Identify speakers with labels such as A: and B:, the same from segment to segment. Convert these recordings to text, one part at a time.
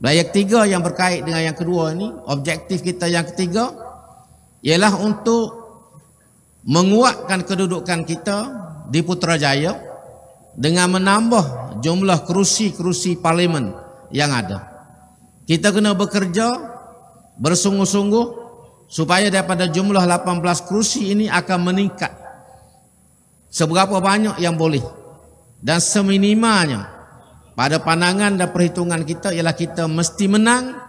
A: Dan yang ketiga yang berkait dengan yang kedua ni, objektif kita yang ketiga ialah untuk menguatkan kedudukan kita di Putrajaya dengan menambah jumlah kerusi-kerusi parlimen yang ada. Kita kena bekerja bersungguh-sungguh supaya daripada jumlah 18 kerusi ini akan meningkat seberapa banyak yang boleh dan seminimanya. Pada pandangan dan perhitungan kita ialah kita mesti menang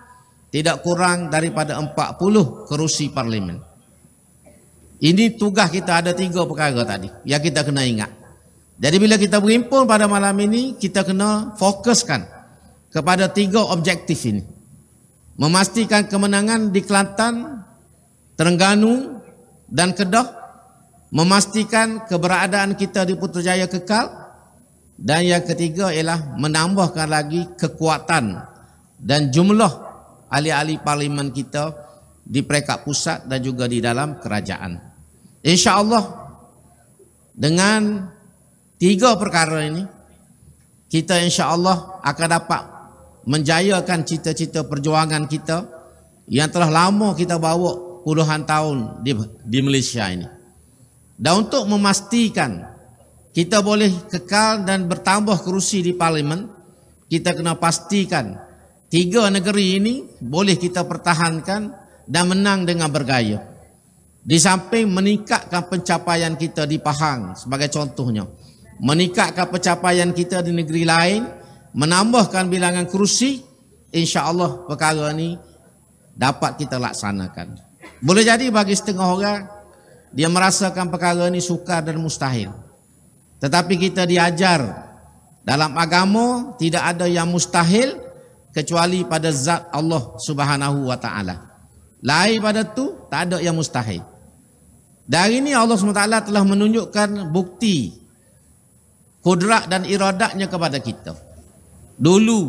A: tidak kurang daripada 40 kerusi parlimen. Ini tugas kita ada tiga perkara tadi yang kita kena ingat. Jadi bila kita berhimpun pada malam ini, kita kena fokuskan kepada tiga objektif ini. Memastikan kemenangan di Kelantan, Terengganu dan Kedah. Memastikan keberadaan kita di Putrajaya kekal. Dan yang ketiga ialah menambahkan lagi kekuatan dan jumlah ahli-ahli parlimen kita di peringkat pusat dan juga di dalam kerajaan. Insya Allah dengan tiga perkara ini, kita Insya Allah akan dapat menjayakan cita-cita perjuangan kita yang telah lama kita bawa puluhan tahun di, di Malaysia ini. Dan untuk memastikan kita boleh kekal dan bertambah kerusi di parlimen, kita kena pastikan tiga negeri ini boleh kita pertahankan dan menang dengan bergaya. Di samping meningkatkan pencapaian kita di Pahang sebagai contohnya. Meningkatkan pencapaian kita di negeri lain, menambahkan bilangan kerusi, insyaAllah perkara ini dapat kita laksanakan. Boleh jadi bagi setengah orang, dia merasakan perkara ini sukar dan mustahil. Tetapi kita diajar dalam agama tidak ada yang mustahil kecuali pada zat Allah Subhanahu wa taala. Lain pada tu tak ada yang mustahil. Dari ini Allah Subhanahu SWT telah menunjukkan bukti kudrat dan iradatnya kepada kita. Dulu,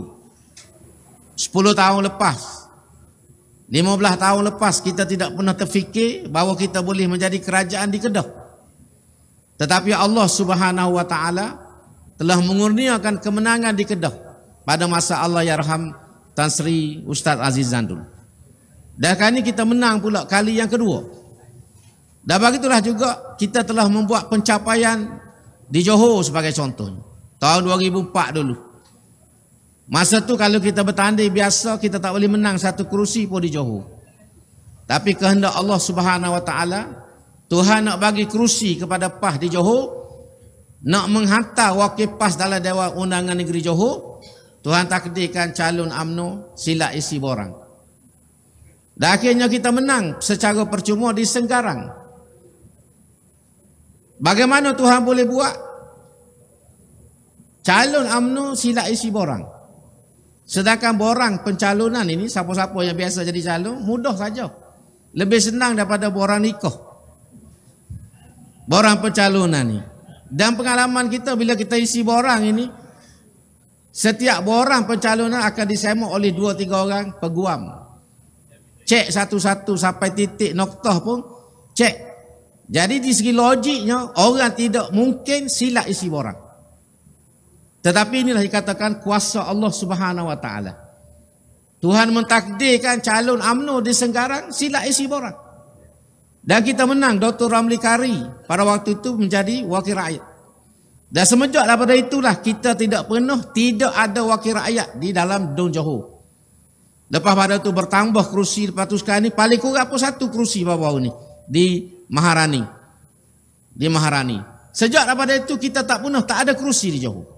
A: 10 tahun lepas, 15 tahun lepas kita tidak pernah terfikir bahawa kita boleh menjadi kerajaan di Kedah. Tetapi Allah Subhanahu wa taala telah mengurniakan kemenangan di Kedah pada masa Allah yarham Tan Sri Ustaz Aziz Zandul. Dan kali ini kita menang pula kali yang kedua. Dan begitulah juga kita telah membuat pencapaian di Johor sebagai contoh. Tahun 2004 dulu. Masa tu kalau kita bertanding biasa kita tak boleh menang satu kerusi pun di Johor. Tapi kehendak Allah Subhanahu Wa Taala Tuhan nak bagi kerusi kepada PAS di Johor. Nak menghantar wakil PAS dalam Dewan Undangan Negeri Johor. Tuhan takdirkan calon UMNO sila isi borang. Dan akhirnya kita menang secara percuma di Sengkarang. Bagaimana Tuhan boleh buat? Calon UMNO sila isi borang. Sedangkan borang pencalonan ini, siapa-siapa yang biasa jadi calon, mudah saja. Lebih senang daripada borang nikah. Borang pencalonan ni. Dan pengalaman kita bila kita isi borang ini, setiap borang pencalonan akan disemak oleh dua tiga orang peguam. Cek satu-satu sampai titik noktah pun cek. Jadi di segi logiknya orang tidak mungkin silap isi borang. Tetapi inilah dikatakan kuasa Allah Subhanahu Wa Taala. Tuhan mentakdirkan calon UMNO di Senggarang silap isi borang. Dan kita menang Dr. Ramli Kari pada waktu itu menjadi wakil rakyat. Dan semenjak daripada itulah kita tidak pernah tidak ada wakil rakyat di dalam Don Johor. Lepas pada itu bertambah kerusi lepas itu sekarang ini paling kurang pun satu kerusi bawah ini di Maharani. Di Maharani. Sejak daripada itu kita tak pernah tak ada kerusi di Johor.